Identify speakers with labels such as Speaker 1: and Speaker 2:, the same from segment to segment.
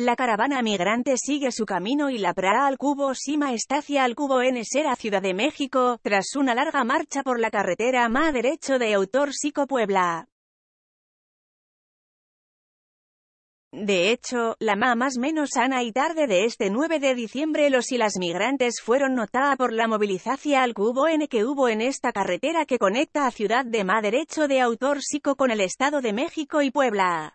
Speaker 1: La caravana migrante sigue su camino y la Prara al cubo Sima Estacia al cubo N Sera
Speaker 2: Ciudad de México, tras una larga marcha por la carretera Ma derecho de Autor Puebla. De hecho, la ma más menos sana y tarde de este 9 de diciembre los y las migrantes fueron notada por la
Speaker 1: movilización al cubo N que hubo en esta carretera que conecta a Ciudad de Ma derecho de Autor
Speaker 2: con el Estado de México y Puebla.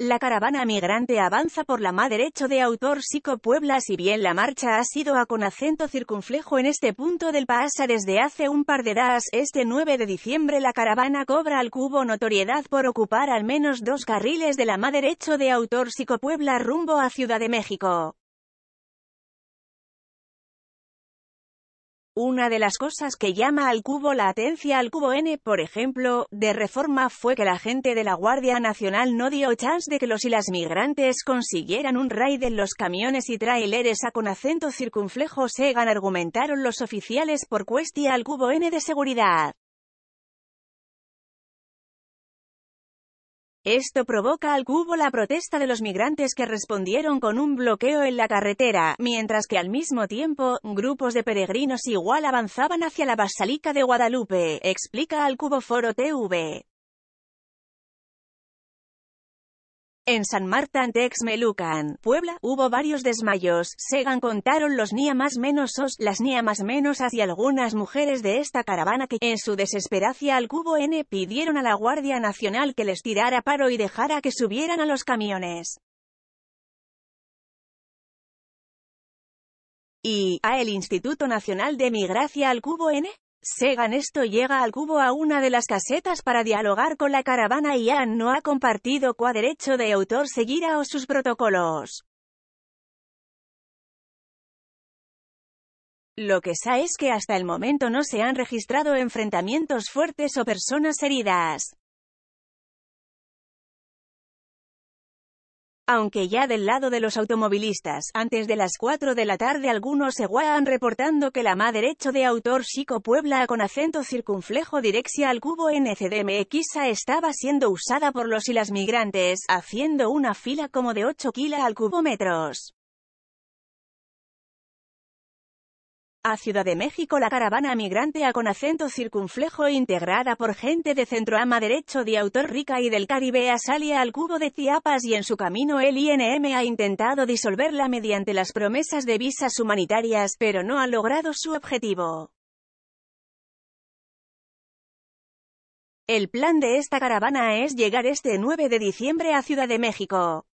Speaker 2: La caravana migrante avanza por la madre derecho de autor
Speaker 1: Puebla si bien la marcha ha sido a con acento circunflejo en este punto del pasa desde hace un par de días este 9 de diciembre la caravana cobra al cubo notoriedad por ocupar al
Speaker 2: menos dos carriles de la Má derecho de autor Puebla rumbo a Ciudad de México. Una de las cosas que llama al cubo la atención al cubo N, por ejemplo, de reforma fue que la gente de la Guardia
Speaker 1: Nacional no dio chance de que los y las migrantes consiguieran un raid en los camiones y
Speaker 2: traileres a con acento circunflejo segan argumentaron los oficiales por cuestia al cubo N de seguridad. Esto provoca al cubo la protesta de los migrantes que respondieron con un bloqueo en la
Speaker 1: carretera, mientras que al mismo tiempo, grupos de peregrinos igual avanzaban hacia la Basílica
Speaker 2: de Guadalupe, explica al Cubo Foro TV. En San Martín de Exmelucan, Puebla, hubo varios desmayos,
Speaker 1: Segan contaron los ni más menos las ni más menos y algunas mujeres de esta caravana que, en su desesperación al cubo N, pidieron a la Guardia Nacional que les tirara
Speaker 2: paro y dejara que subieran a los camiones. y a el Instituto Nacional de Migracia al Cubo N?
Speaker 1: Segan esto llega al cubo a una de las casetas para dialogar con la caravana y Ann no ha
Speaker 2: compartido cuá derecho de autor seguirá o sus protocolos. Lo que sa es que hasta el momento no se han registrado enfrentamientos fuertes o personas heridas. aunque ya del lado de los automovilistas, antes
Speaker 1: de las 4 de la tarde algunos se guahan reportando que la ma derecho de autor Chico Puebla con acento circunflejo direxia al cubo NCDMXA estaba siendo usada por los
Speaker 2: y las migrantes, haciendo una fila como de 8 kila al cubo metros. a Ciudad de México la caravana migrante a con
Speaker 1: acento circunflejo integrada por gente de centroama derecho de autor rica y del Caribe sale al cubo de Chiapas y en su camino el INM ha intentado disolverla mediante las
Speaker 2: promesas de visas humanitarias, pero no ha logrado su objetivo. El plan de esta caravana es llegar este 9 de diciembre a Ciudad de México.